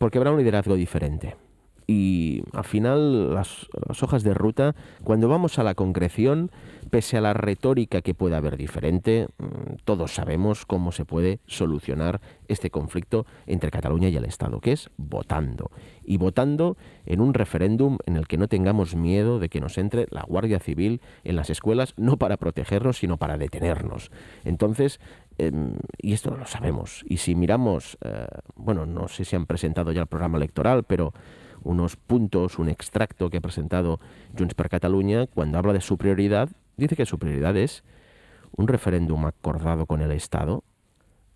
porque habrá un liderazgo diferente. Y al final las, hojas de ruta, cuando vamos a la concreción, pese a la retórica que pueda haber diferente, mm, todos sabemos cómo se puede solucionar este conflicto entre Cataluña y el Estado, que es votando. Y votando en un referéndum en el que no tengamos miedo de que nos entre la Guardia Civil en las escuelas, no para protegernos, sino para detenernos. Entonces, Em, y esto lo sabemos. Y si miramos, eh, bueno, no sé si han presentado ya el programa electoral, pero unos puntos, un extracto que ha presentado Junts per Cataluña, cuando habla de su prioridad, dice que su prioridad es un referéndum acordado con el Estado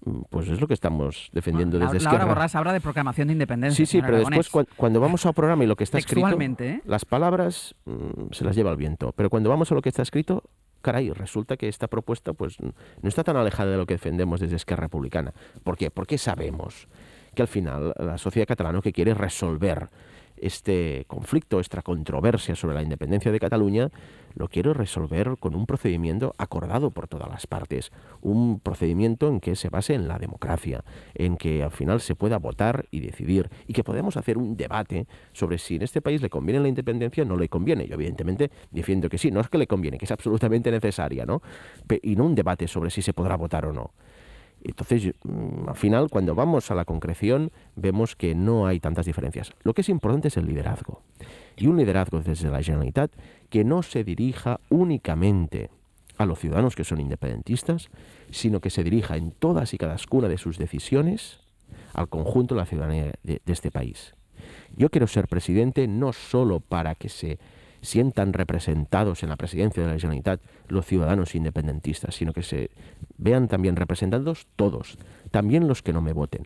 mm, pues es lo que estamos defendiendo ah, desde ahora Borrás habla de proclamación de independencia. Sí, sí, pero después cuando, vamos al programa y lo que está escrito, ¿eh? las palabras mm, se las lleva el viento, pero cuando vamos a lo que está escrito, caray, resulta que esta propuesta pues, no está tan alejada de lo que defendemos desde Esquerra Republicana. ¿Por qué? Porque sabemos que al final la sociedad catalana que quiere resolver este conflicto, esta controversia sobre la independencia de Cataluña, lo quiero resolver con un procedimiento acordado por todas las partes, un procedimiento en que se base en la democracia, en que al final se pueda votar y decidir y que podamos hacer un debate sobre si en este país le conviene la independencia o no le conviene. Yo evidentemente defiendo que sí, no es que le conviene, que es absolutamente necesaria, ¿no? Y no un debate sobre si se podrá votar o no. Entonces, mm, al final, cuando vamos a la concreción, vemos que no hay tantas diferencias. Lo que es importante es el liderazgo. Y un liderazgo desde la Generalitat que no se dirija únicamente a los ciudadanos que son independentistas, sino que se dirija en todas y cada una de sus decisiones al conjunto de la ciudadanía de este país. Yo quiero ser presidente no solo para que se sientan representados en la presidencia de la Generalitat los ciudadanos independentistas, sino que se vean también representados todos, también los que no me voten,